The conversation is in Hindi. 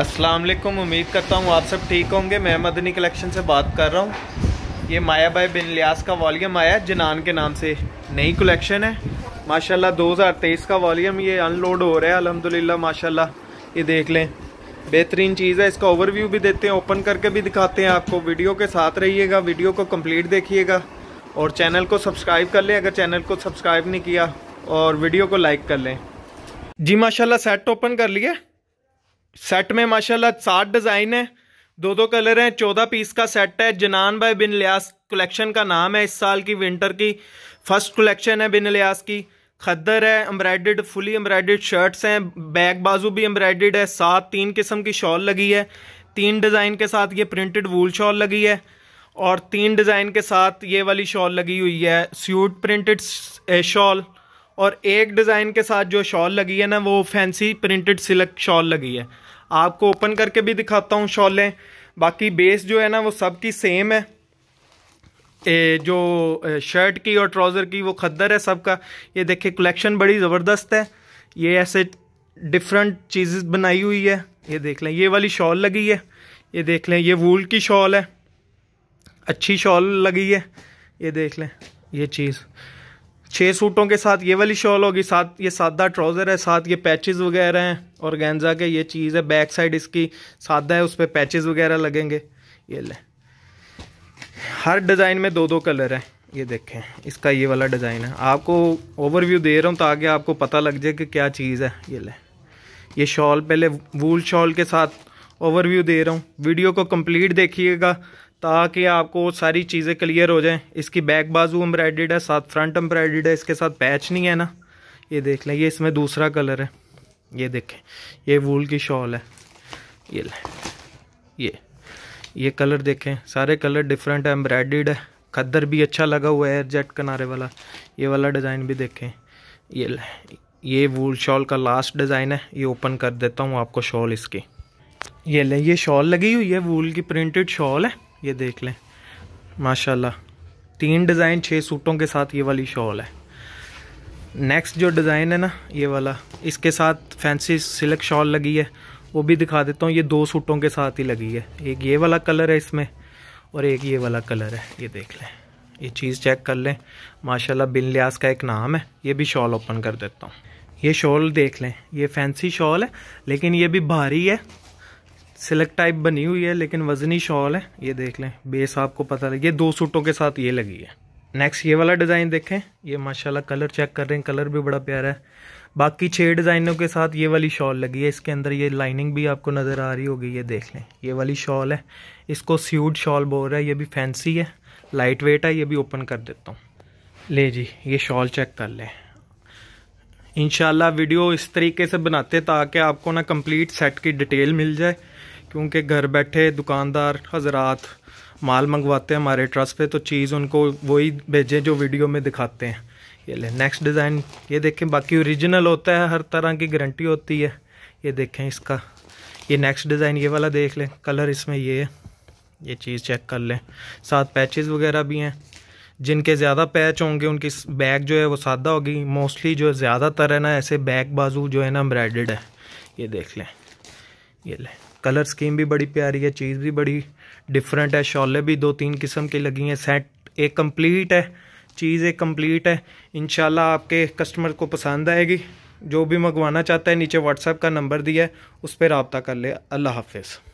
असलम उम्मीद करता हूँ आप सब ठीक होंगे मैं मदनी कलेक्शन से बात कर रहा हूँ ये माया बाय बिन लियास का वॉल्यूम आया है जनान के नाम से नई कलेक्शन है माशाल्लाह 2023 का वॉलीम ये अनलोड हो रहा है अलहमदिल्ला माशाल्लाह ये देख लें बेहतरीन चीज़ है इसका ओवरव्यू भी देते हैं ओपन करके भी दिखाते हैं आपको वीडियो के साथ रहिएगा वीडियो को कम्प्लीट देखिएगा और चैनल को सब्सक्राइब कर लें अगर चैनल को सब्सक्राइब नहीं किया और वीडियो को लाइक कर लें जी माशाल्लाह सेट ओपन कर लिया सेट में माशाल्लाह सात डिज़ाइन है दो दो कलर हैं चौदह पीस का सेट है जनान बाय बिन लियास कलेक्शन का नाम है इस साल की विंटर की फर्स्ट कलेक्शन है बिन लियास की खद्दर है एम्ब्राइडेड फुली एम्ब्राइडेड शर्ट्स हैं बैक बाजू भी एम्ब्राइडेड है सात तीन किस्म की शॉल लगी है तीन डिज़ाइन के साथ ये प्रिंटेड वूल शॉल लगी है और तीन डिज़ाइन के साथ ये वाली शॉल लगी हुई है स्यूट प्रिंटेड शॉल और एक डिज़ाइन के साथ जो शॉल लगी है ना वो फैंसी प्रिंटेड सिल्क शॉल लगी है आपको ओपन करके भी दिखाता हूँ शॉलें बाकी बेस जो है ना वो सब की सेम है ए, जो शर्ट की और ट्राउज़र की वो खद्दर है सबका ये देखिए कलेक्शन बड़ी ज़बरदस्त है ये ऐसे डिफरेंट चीज़ बनाई हुई है ये देख लें ये वाली शॉल लगी है ये देख लें ये वूल की शॉल है अच्छी शॉल लगी है ये देख लें ये चीज़ छः सूटों के साथ ये वाली शॉल होगी साथ ये सादा ट्राउज़र है साथ ये पैचेस वगैरह हैं और गेंजा के ये चीज़ है बैक साइड इसकी सादा है उस पर पैचेज़ वगैरह लगेंगे ये लें हर डिज़ाइन में दो दो कलर हैं ये देखें इसका ये वाला डिज़ाइन है आपको ओवरव्यू दे रहा हूँ ताकि आपको पता लग जाए कि क्या चीज़ है ये लें ये शॉल पहले वूल शॉल के साथ ओवरव्यू दे रहा हूँ वीडियो को कंप्लीट देखिएगा ताकि आपको सारी चीज़ें क्लियर हो जाएं इसकी बैक बाजू एम्ब्राइडेड है साथ फ्रंट एम्ब्राइडेड है इसके साथ पैच नहीं है ना ये देख लें ये इसमें दूसरा कलर है ये देखें ये वूल की शॉल है ये लें ये ये कलर देखें सारे कलर डिफरेंट है एम्ब्राइडेड है खद्दर भी अच्छा लगा हुआ है एयरजेट किनारे वाला ये वाला डिज़ाइन भी देखें ये लें ये वूल शॉल का लास्ट डिज़ाइन है ये ओपन कर देता हूँ आपको शॉल इसकी ये लें ये शॉल लगी हुई है वूल की प्रिंटेड शॉल है ये देख लें माशाल्लाह तीन डिज़ाइन छः सूटों के साथ ये वाली शॉल है नेक्स्ट जो डिज़ाइन है ना ये वाला इसके साथ फैंसी सिल्क शॉल लगी है वो भी दिखा देता हूँ ये दो सूटों के साथ ही लगी है एक ये वाला कलर है इसमें और एक ये वाला कलर है ये देख लें ये चीज़ चेक कर लें माशाल्लाह बिन लियास का एक नाम है ये भी शॉल ओपन कर देता हूँ ये शॉल देख लें ये फैंसी शॉल है लेकिन ये भी भारी है सिल्क टाइप बनी हुई है लेकिन वजनी शॉल है ये देख लें बेस आपको पता लगे ये दो सूटों के साथ ये लगी है नेक्स्ट ये वाला डिज़ाइन देखें ये माशाल्लाह कलर चेक कर रहे हैं कलर भी बड़ा प्यारा है बाकी छः डिज़ाइनों के साथ ये वाली शॉल लगी है इसके अंदर ये लाइनिंग भी आपको नज़र आ रही होगी ये देख लें ये वाली शॉल है इसको स्यूड शॉल बोल रहा है ये भी फैंसी है लाइट वेट है ये भी ओपन कर देता हूँ ले जी ये शॉल चेक कर लें इन वीडियो इस तरीके से बनाते ताकि आपको ना कंप्लीट सेट की डिटेल मिल जाए क्योंकि घर बैठे दुकानदार हजरात माल मंगवाते हैं हमारे ट्रस्ट पे तो चीज़ उनको वही भेजें जो वीडियो में दिखाते हैं ये ले नेक्स्ट डिज़ाइन ये देखें बाकी ओरिजिनल होता है हर तरह की गारंटी होती है ये देखें इसका ये नेक्स्ट डिज़ाइन ये वाला देख लें कलर इसमें ये है ये चीज़ चेक कर लें साथ पैचेस वगैरह भी हैं जिनके ज़्यादा पैच होंगे उनकी बैग जो है वो सादा होगी मोस्टली जो ज़्यादातर है ना ऐसे बैग बाजू जो है ना एम्ब्राइडेड है ये देख लें ये लें कलर स्कीम भी बड़ी प्यारी है चीज़ भी बड़ी डिफरेंट है शॉले भी दो तीन किस्म की लगी हैं सेट एक कंप्लीट है चीज़ एक कंप्लीट है इन आपके कस्टमर को पसंद आएगी जो भी मंगवाना चाहता है नीचे व्हाट्सएप का नंबर दिया है उस पर रबता कर ले अल्लाह हाफिज़